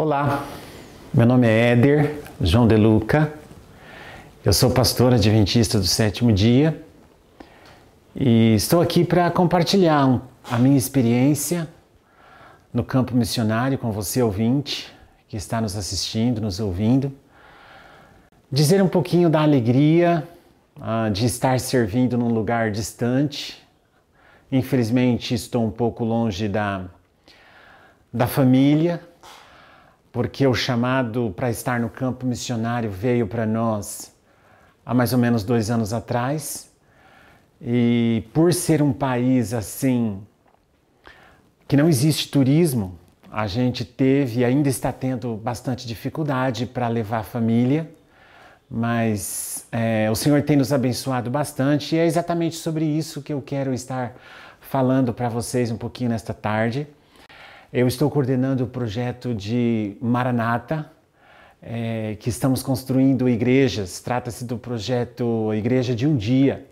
Olá, meu nome é Éder João De Luca, eu sou pastor adventista do sétimo dia e estou aqui para compartilhar a minha experiência no campo missionário com você, ouvinte, que está nos assistindo, nos ouvindo, dizer um pouquinho da alegria ah, de estar servindo num lugar distante. Infelizmente, estou um pouco longe da, da família, porque o chamado para estar no campo missionário veio para nós há mais ou menos dois anos atrás. E por ser um país assim, que não existe turismo, a gente teve e ainda está tendo bastante dificuldade para levar a família, mas é, o Senhor tem nos abençoado bastante e é exatamente sobre isso que eu quero estar falando para vocês um pouquinho nesta tarde. Eu estou coordenando o projeto de Maranata, é, que estamos construindo igrejas. Trata-se do projeto Igreja de um Dia,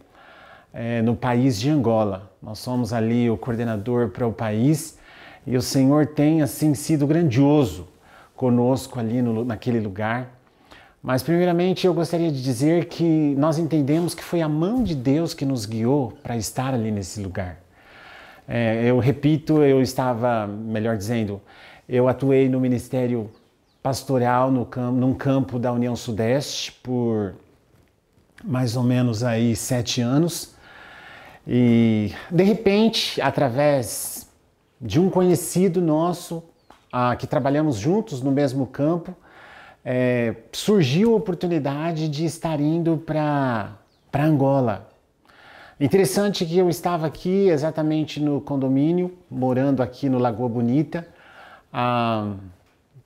é, no país de Angola. Nós somos ali o coordenador para o país e o Senhor tem, assim, sido grandioso conosco ali no, naquele lugar. Mas, primeiramente, eu gostaria de dizer que nós entendemos que foi a mão de Deus que nos guiou para estar ali nesse lugar. É, eu repito, eu estava, melhor dizendo, eu atuei no Ministério Pastoral no campo, num campo da União Sudeste por mais ou menos aí sete anos. E de repente, através de um conhecido nosso, a, que trabalhamos juntos no mesmo campo, é, surgiu a oportunidade de estar indo para Angola Interessante que eu estava aqui exatamente no condomínio, morando aqui no Lagoa Bonita, ah,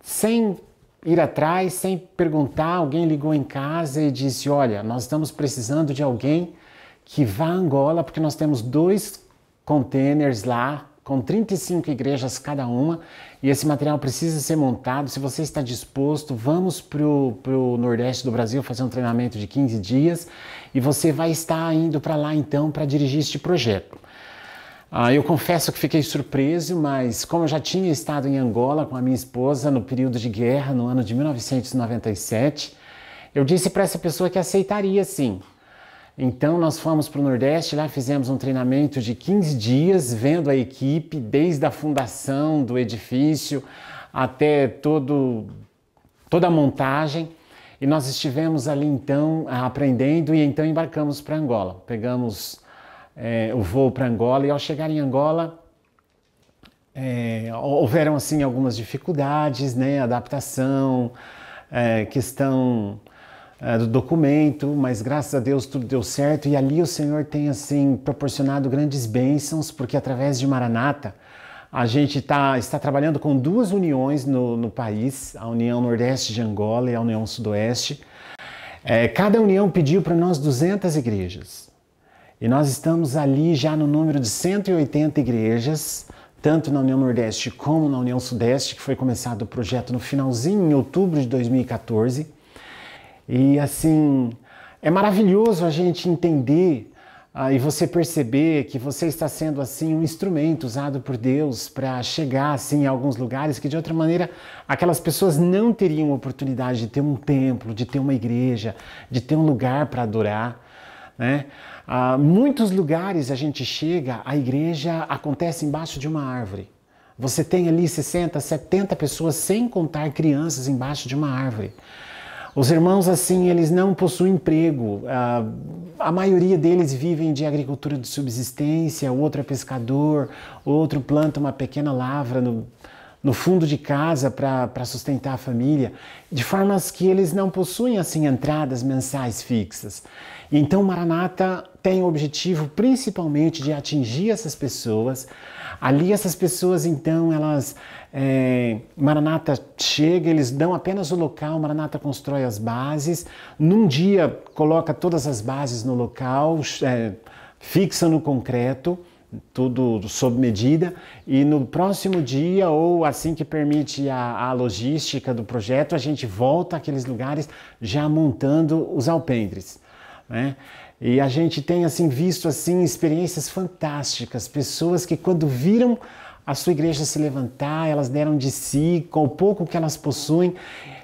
sem ir atrás, sem perguntar. Alguém ligou em casa e disse: Olha, nós estamos precisando de alguém que vá a Angola, porque nós temos dois containers lá com 35 igrejas cada uma, e esse material precisa ser montado. Se você está disposto, vamos para o Nordeste do Brasil fazer um treinamento de 15 dias e você vai estar indo para lá então para dirigir este projeto. Ah, eu confesso que fiquei surpreso, mas como eu já tinha estado em Angola com a minha esposa no período de guerra, no ano de 1997, eu disse para essa pessoa que aceitaria sim. Então nós fomos para o Nordeste, lá fizemos um treinamento de 15 dias, vendo a equipe desde a fundação do edifício até todo, toda a montagem. E nós estivemos ali então aprendendo e então embarcamos para Angola. Pegamos é, o voo para Angola e ao chegar em Angola é, houveram assim algumas dificuldades, né? Adaptação, é, questão eh, do documento, mas graças a Deus tudo deu certo e ali o Senhor tem assim proporcionado grandes bênçãos, porque através de Maranata a gente tá, está trabalhando com duas uniões no, no país, a União Nordeste de Angola e a União Sudoeste. É, cada união pediu para nós 200 igrejas e nós estamos ali já no número de 180 igrejas, tanto na União Nordeste como na União Sudeste, que foi começado o projeto no finalzinho, em outubro de 2014. E assim, é maravilhoso a gente entender ah, e você perceber que você está sendo assim um instrumento usado por Deus para chegar assim a alguns lugares que de outra maneira aquelas pessoas não teriam oportunidade de ter um templo, de ter uma igreja, de ter um lugar para adorar. Né? Ah, muitos lugares a gente chega, a igreja acontece embaixo de uma árvore. Você tem ali 60, 70 pessoas, sem contar crianças, embaixo de uma árvore. Os irmãos, assim, eles não possuem emprego. A, a maioria deles vivem de agricultura de subsistência, outro é pescador, outro planta uma pequena lavra no, no fundo de casa para sustentar a família, de formas que eles não possuem assim entradas mensais fixas. E então Maranata tem o objetivo principalmente de atingir essas pessoas. Ali essas pessoas então elas é, Maranata chega, eles dão apenas o local, Maranata constrói as bases. Num dia coloca todas as bases no local, é, fixa no concreto tudo sob medida e no próximo dia ou assim que permite a, a, logística do projeto a gente volta àqueles lugares já montando os alpendres né? e a gente tem assim visto assim experiências fantásticas pessoas que quando viram a sua igreja se levantar elas deram de si com o pouco que elas possuem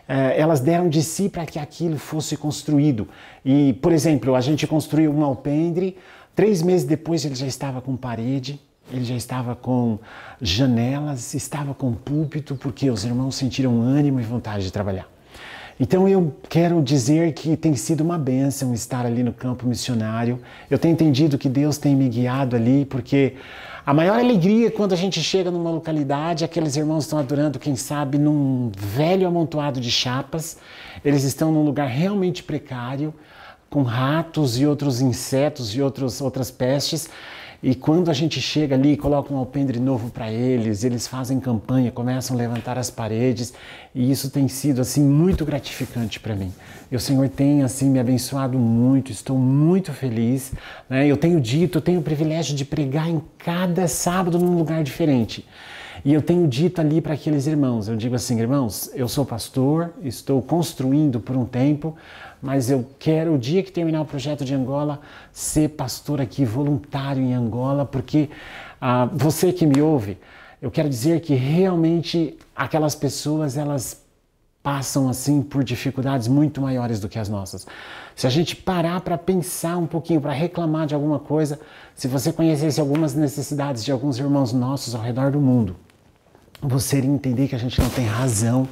eh, elas deram de si para que aquilo fosse construído. E, por exemplo, a gente construiu um alpendre Três meses depois ele já estava com parede, ele já estava com janelas, estava com púlpito, porque os irmãos sentiram ânimo e vontade de trabalhar. Então eu quero dizer que tem sido uma bênção estar ali no campo missionário. Eu tenho entendido que Deus tem me guiado ali, porque a maior alegria quando a gente chega numa localidade, aqueles irmãos estão adorando, quem sabe, num velho amontoado de chapas. Eles estão num lugar realmente precário, com ratos e outros insetos e outros, outras pestes. E quando a gente chega ali e coloca um alpendre novo para eles, eles fazem campanha, começam a levantar as paredes, e isso tem sido assim muito gratificante para mim. E o Senhor tem assim me abençoado muito, estou muito feliz. Né? Eu tenho dito, eu tenho o privilégio de pregar em cada sábado num lugar diferente. E eu tenho dito ali para aqueles irmãos, eu digo assim, irmãos, eu sou pastor, estou construindo por um tempo, mas eu quero, o dia que terminar o projeto de Angola, ser pastor aqui, voluntário em Angola, porque ah, você que me ouve, eu quero dizer que realmente aquelas pessoas, elas passam assim por dificuldades muito maiores do que as nossas. Se a gente parar para pensar um pouquinho, para reclamar de alguma coisa, se você conhecesse algumas necessidades de alguns irmãos nossos ao redor do mundo, você iria entender que a gente não tem razão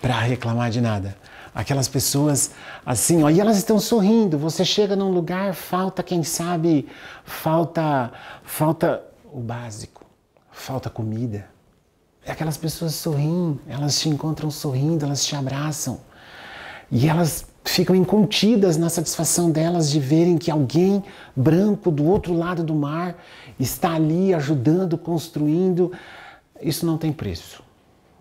para reclamar de nada aquelas pessoas assim, ó, e elas estão sorrindo. Você chega num lugar, falta, quem sabe, falta, falta o básico, falta comida. É aquelas pessoas sorriem, elas te encontram sorrindo, elas te abraçam e elas ficam incontidas na satisfação delas de verem que alguém branco do outro lado do mar está ali ajudando, construindo. Isso não tem preço.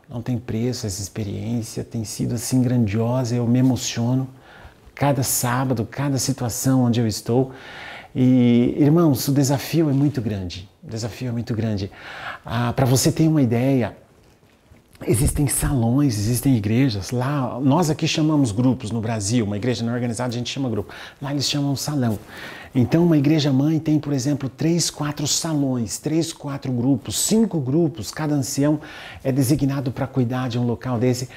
Não tem preço essa experiência, tem sido assim grandiosa, eu me emociono cada sábado, cada situação onde eu estou. E, irmãos, o desafio é muito grande. O desafio é muito grande. Ah, Para você ter uma ideia, Existem salões, existem igrejas. Lá, nós aqui chamamos grupos no Brasil, uma igreja não organizada a gente chama grupo. Lá eles chamam salão. Então, uma igreja mãe tem, por exemplo, três, quatro salões, três, quatro grupos, cinco grupos. Cada ancião é designado para cuidar de um local desse.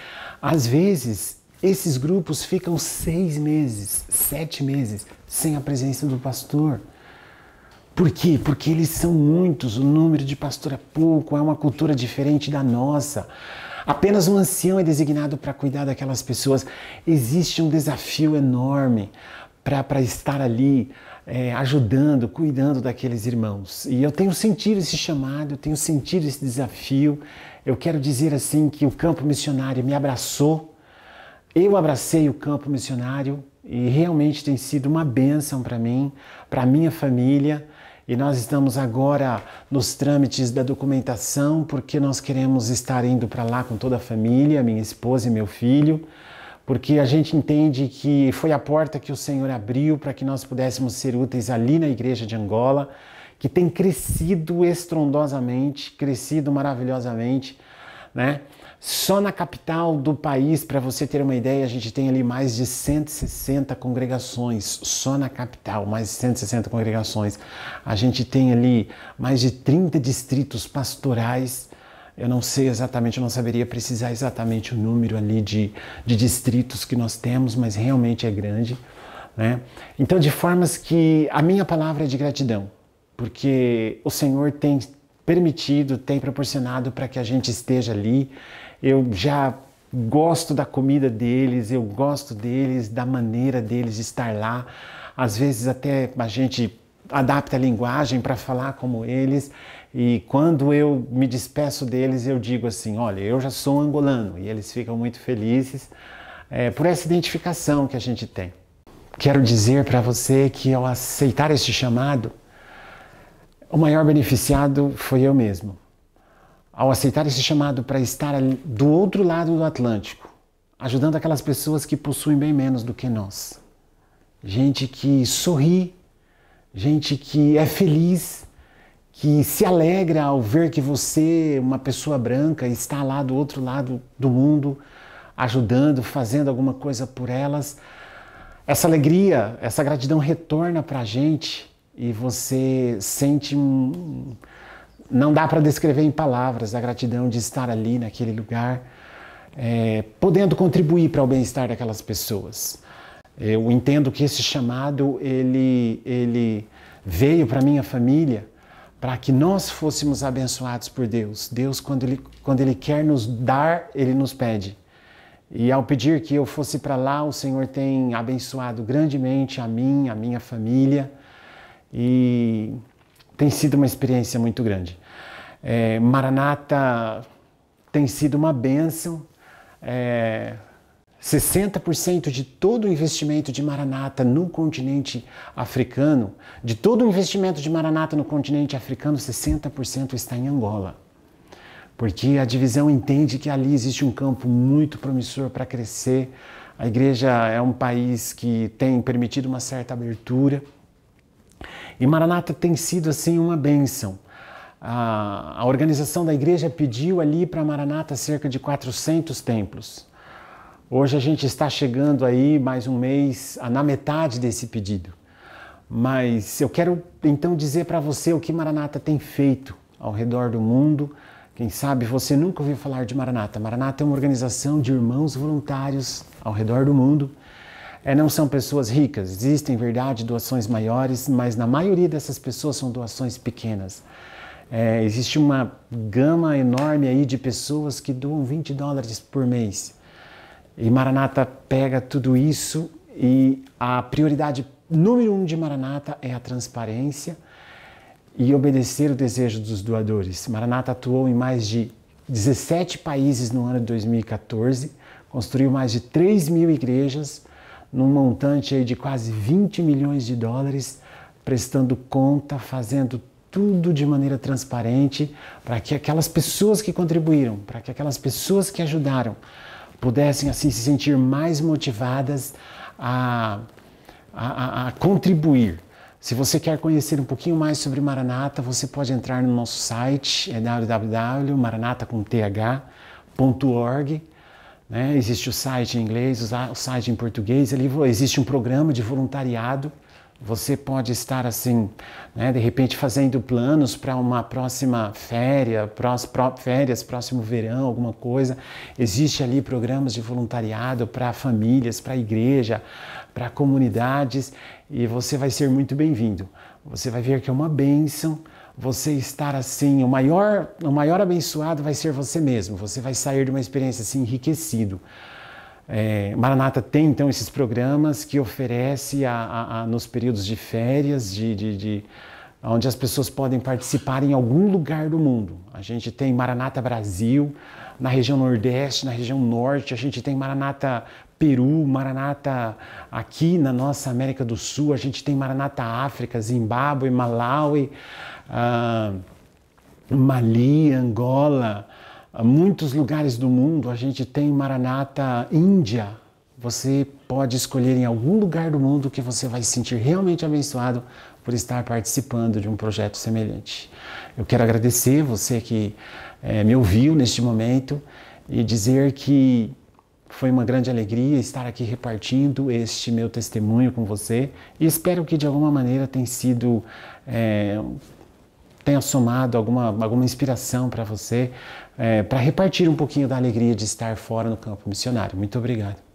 Às vezes, esses grupos ficam seis meses, sete meses sem a presença do pastor. Por quê? Porque eles são muitos, o número de pastor é pouco, é uma cultura diferente da nossa. Apenas um ancião é designado para cuidar daquelas pessoas. Existe um desafio enorme para estar ali é, ajudando, cuidando daqueles irmãos. E eu tenho sentido esse chamado, eu tenho sentido esse desafio. Eu quero dizer assim que o campo missionário me abraçou, eu abracei o campo missionário e realmente tem sido uma bênção para mim, para minha família e nós estamos agora nos trâmites da documentação porque nós queremos estar indo para lá com toda a família, minha esposa e meu filho, porque a gente entende que foi a porta que o Senhor abriu para que nós pudéssemos ser úteis ali na igreja de Angola, que tem crescido estrondosamente, crescido maravilhosamente, né? Só na capital do país, para você ter uma ideia, a gente tem ali mais de 160 congregações. Só na capital, mais de 160 congregações. A gente tem ali mais de 30 distritos pastorais. Eu não sei exatamente, eu não saberia precisar exatamente o número ali de, de distritos que nós temos, mas realmente é grande. Né? Então, de formas que a minha palavra é de gratidão, porque o Senhor tem permitido, tem proporcionado para que a gente esteja ali eu já gosto da comida deles, eu gosto deles, da maneira deles estar lá. Às vezes até a gente adapta a linguagem para falar como eles. E quando eu me despeço deles, eu digo assim: olha, eu já sou angolano. E eles ficam muito felizes é, por essa identificação que a gente tem. Quero dizer para você que ao aceitar este chamado, o maior beneficiado foi eu mesmo ao aceitar esse chamado para estar do outro lado do Atlântico, ajudando aquelas pessoas que possuem bem menos do que nós. Gente que sorri, gente que é feliz, que se alegra ao ver que você, uma pessoa branca, está lá do outro lado do mundo, ajudando, fazendo alguma coisa por elas. Essa alegria, essa gratidão retorna para a gente e você sente um não dá para descrever em palavras a gratidão de estar ali naquele lugar, é, podendo contribuir para o bem-estar daquelas pessoas. Eu entendo que esse chamado ele, ele veio para minha família para que nós fôssemos abençoados por Deus. Deus, quando ele, quando ele quer nos dar, ele nos pede. E ao pedir que eu fosse para lá, o Senhor tem abençoado grandemente a mim, a minha família. E tem sido uma experiência muito grande. É, Maranata tem sido uma bênção. É, 60% de todo o investimento de Maranata no continente africano, de todo o investimento de Maranata no continente africano, 60% está em Angola. Porque a divisão entende que ali existe um campo muito promissor para crescer. A igreja é um país que tem permitido uma certa abertura e Maranata tem sido assim uma bênção. A, a organização da igreja pediu ali para Maranata cerca de 400 templos. Hoje a gente está chegando aí mais um mês na metade desse pedido. Mas eu quero então dizer para você o que Maranata tem feito ao redor do mundo. Quem sabe você nunca ouviu falar de Maranata. Maranata é uma organização de irmãos voluntários ao redor do mundo é, não são pessoas ricas. Existem, verdade, doações maiores, mas na maioria dessas pessoas são doações pequenas. É, existe uma gama enorme aí de pessoas que doam 20 dólares por mês. E Maranata pega tudo isso e a prioridade número um de Maranata é a transparência e obedecer o desejo dos doadores. Maranata atuou em mais de 17 países no ano de 2014, construiu mais de 3 mil igrejas, num montante aí de quase 20 milhões de dólares, prestando conta, fazendo tudo de maneira transparente para que aquelas pessoas que contribuíram, para que aquelas pessoas que ajudaram, pudessem assim se sentir mais motivadas a, a, a contribuir. Se você quer conhecer um pouquinho mais sobre Maranata, você pode entrar no nosso site, é né? Existe o site em inglês, o site em português, ali existe um programa de voluntariado. Você pode estar assim, né, de repente fazendo planos para uma próxima férias, prós, pró, férias, próximo verão, alguma coisa. Existe ali programas de voluntariado para famílias, para igreja, para comunidades e você vai ser muito bem-vindo. Você vai ver que é uma bênção você estar assim, o maior, o maior abençoado vai ser você mesmo. Você vai sair de uma experiência assim enriquecido. É, Maranata tem então esses programas que oferece a, a, a, nos períodos de férias, de, de, de, onde as pessoas podem participar em algum lugar do mundo. A gente tem Maranata Brasil, na região Nordeste, na região Norte, a gente tem Maranata Peru, Maranata aqui na nossa América do Sul, a gente tem Maranata África, Zimbábue, Malawi, ah, Mali, Angola, ah, muitos lugares do mundo a gente tem Maranata Índia. Você pode escolher em algum lugar do mundo que você vai se sentir realmente abençoado por estar participando de um projeto semelhante. Eu quero agradecer você que é, me ouviu neste momento e dizer que foi uma grande alegria estar aqui repartindo este meu testemunho com você e espero que de alguma maneira tenha sido é, tenha somado alguma, alguma inspiração para você, é, para repartir um pouquinho da alegria de estar fora no campo missionário. Muito obrigado.